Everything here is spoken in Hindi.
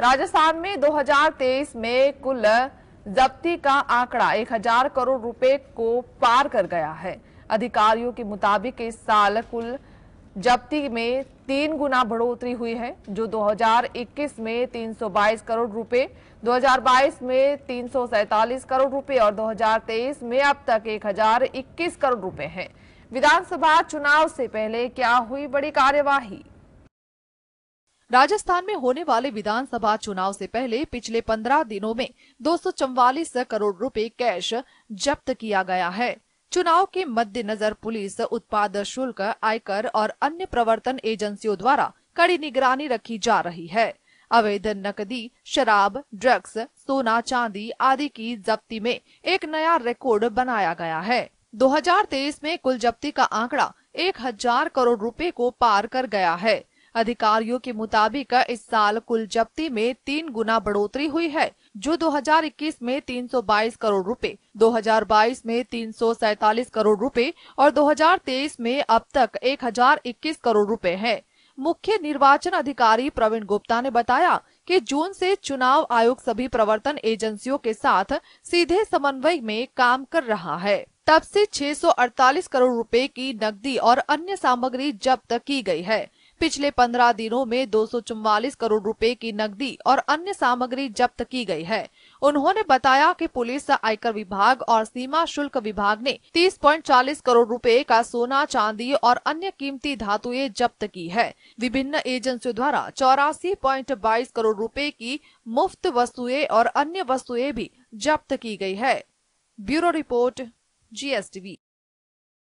राजस्थान में 2023 में कुल जब्ती का आंकड़ा 1000 करोड़ रुपए को पार कर गया है अधिकारियों के मुताबिक इस साल कुल जब्ती में तीन गुना बढ़ोतरी हुई है जो 2021 में 322 करोड़ रुपए 2022 में तीन करोड़ रुपए और 2023 में अब तक 1021 करोड़ रुपए हैं विधानसभा चुनाव से पहले क्या हुई बड़ी कार्यवाही राजस्थान में होने वाले विधानसभा चुनाव से पहले पिछले 15 दिनों में दो करोड़ रुपए कैश जब्त किया गया है चुनाव के मद्देनजर पुलिस उत्पाद शुल्क आयकर और अन्य प्रवर्तन एजेंसियों द्वारा कड़ी निगरानी रखी जा रही है अवैध नकदी शराब ड्रग्स सोना चांदी आदि की जब्ती में एक नया रिकॉर्ड बनाया गया है 2023 में कुल जब्ती का आंकड़ा 1000 करोड़ रुपए को पार कर गया है अधिकारियों के मुताबिक इस साल कुल जब्ती में तीन गुना बढ़ोतरी हुई है जो 2021 में 322 करोड़ रुपए, 2022 में तीन करोड़ रुपए और 2023 में अब तक 1021 करोड़ रुपए है मुख्य निर्वाचन अधिकारी प्रवीण गुप्ता ने बताया कि जून से चुनाव आयोग सभी प्रवर्तन एजेंसियों के साथ सीधे समन्वय में काम कर रहा है तब से 648 करोड़ रुपए की नकदी और अन्य सामग्री जब्त की गई है पिछले 15 दिनों में दो करोड़ रुपए की नकदी और अन्य सामग्री जब्त की गई है उन्होंने बताया कि पुलिस आयकर विभाग और सीमा शुल्क विभाग ने 30.40 करोड़ रुपए का सोना चांदी और अन्य कीमती धातुएं जब्त की है विभिन्न एजेंसियों द्वारा चौरासी करोड़ रूपए की मुफ्त वस्तुएं और अन्य वस्तुएं भी जब्त की गई है ब्यूरो रिपोर्ट जीएसटीवी